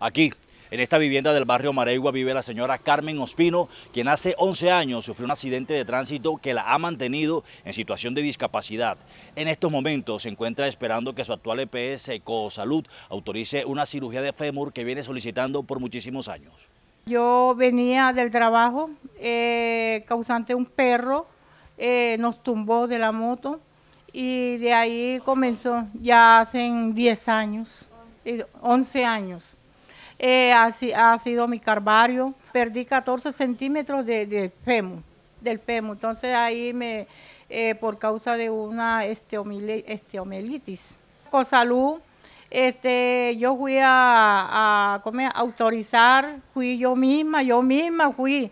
Aquí, en esta vivienda del barrio Maregua vive la señora Carmen Ospino, quien hace 11 años sufrió un accidente de tránsito que la ha mantenido en situación de discapacidad. En estos momentos se encuentra esperando que su actual EPS Ecosalud autorice una cirugía de fémur que viene solicitando por muchísimos años. Yo venía del trabajo, eh, causante un perro, eh, nos tumbó de la moto y de ahí comenzó ya hace 10 años, 11 eh, años. Eh, ha, sido mi carvario. Perdí 14 centímetros de, de del femur. Entonces ahí me, eh, por causa de una esteomelitis este, Con salud, este, yo fui a, autorizar, fui yo misma, yo misma fui.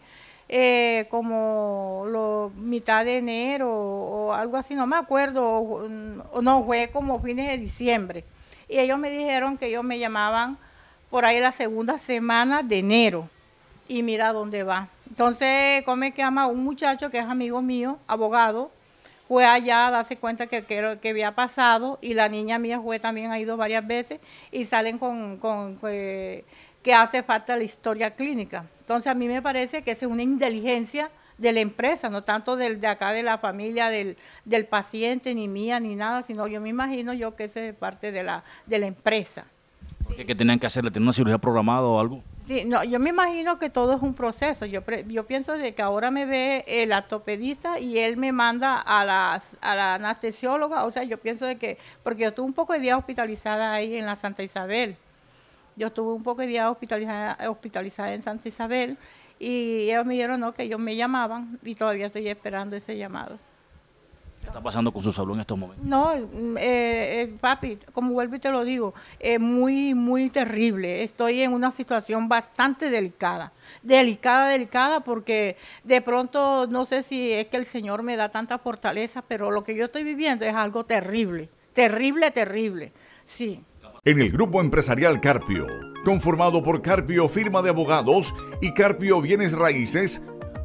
Eh, como mitad de enero o, algo así, no me acuerdo, no fue como fines de diciembre. Y ellos me dijeron que ellos me llamaban por ahí la segunda semana de enero. Y mira dónde va. Entonces, come que ama un muchacho que es amigo mío, abogado, fue allá a darse cuenta que, que, había pasado y la niña mía fue también ha ido varias veces y salen con, con eh, que, hace falta la historia clínica. Entonces a mí me parece que es una inteligencia de la empresa, no tanto del, de acá de la familia, del, paciente, ni mía, ni nada, sino yo me imagino yo que ese es parte de la, de la empresa. ¿Qué, tenían que hacerle? ¿Tenían una cirugía programada o algo? Sí, no, yo me imagino que todo es un proceso. Yo, yo pienso de que ahora me ve el atopedista y él me manda a, a la anestesióloga. O sea, yo pienso de que, porque yo tuve un poco de día hospitalizada ahí en la Santa Isabel. Yo estuve un poco de día hospitalizada, hospitalizada en Santa Isabel y ellos me dijeron no, que ellos me llamaban y todavía estoy esperando ese llamado está pasando con su salud en estos momentos? No, mm, eh, eh, papi, como vuelvo y te lo digo, es muy, muy terrible. Estoy en una situación bastante delicada. Delicada, delicada, porque de pronto no sé si es que el Señor me da tanta fortaleza, pero lo que yo estoy viviendo es algo terrible. Terrible, terrible. Sí. En el grupo empresarial Carpio, conformado por Carpio Firma de Abogados y Carpio Bienes Raíces,